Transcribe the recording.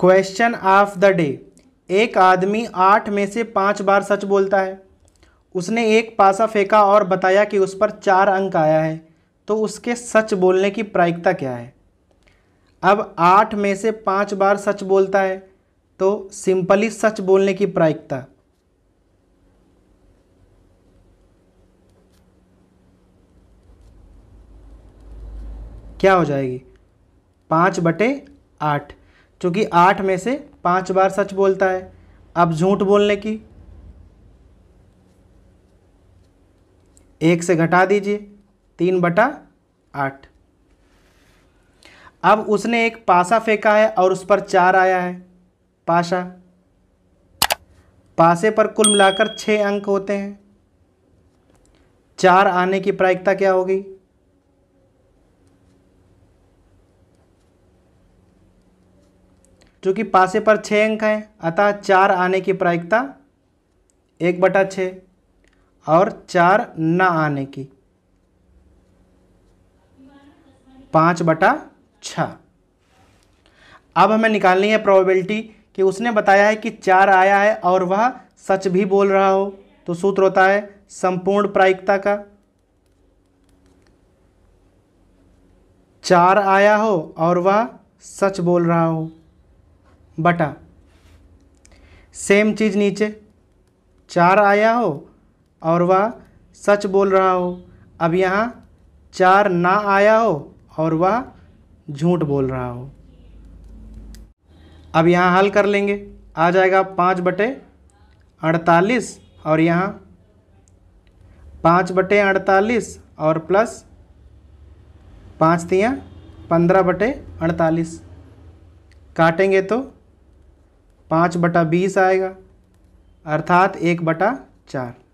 question of the day एक आदमी आठ में से पाँच बार सच बोलता है उसने एक पासा फेंका और बताया कि उस पर चार अंक आया है तो उसके सच बोलने की प्रायिकता क्या है अब आठ में से पाँच बार सच बोलता है तो सिंपली सच बोलने की प्रायिकता क्या हो जाएगी पाँच बटे आठ क्योंकि आठ में से पाँच बार सच बोलता है अब झूठ बोलने की एक से घटा दीजिए तीन बटा आठ अब उसने एक पासा फेंका है और उस पर चार आया है पाशा पासे पर कुल मिलाकर छः अंक होते हैं चार आने की प्रायिकता क्या होगी जो कि पासे पर छः अंक हैं अतः चार आने की प्रायिकता एक बटा छः और चार न आने की पाँच बटा छ अब हमें निकालनी है प्रोबेबिलिटी कि उसने बताया है कि चार आया है और वह सच भी बोल रहा हो तो सूत्र होता है संपूर्ण प्रायिकता का चार आया हो और वह सच बोल रहा हो बटा सेम चीज़ नीचे चार आया हो और वह सच बोल रहा हो अब यहाँ चार ना आया हो और वह झूठ बोल रहा हो अब यहाँ हल कर लेंगे आ जाएगा पाँच बटे अड़तालीस और यहाँ पाँच बटे अड़तालीस और प्लस पाँच तियाँ पंद्रह बटे अड़तालीस काटेंगे तो पाँच बटा बीस आएगा अर्थात एक बटा चार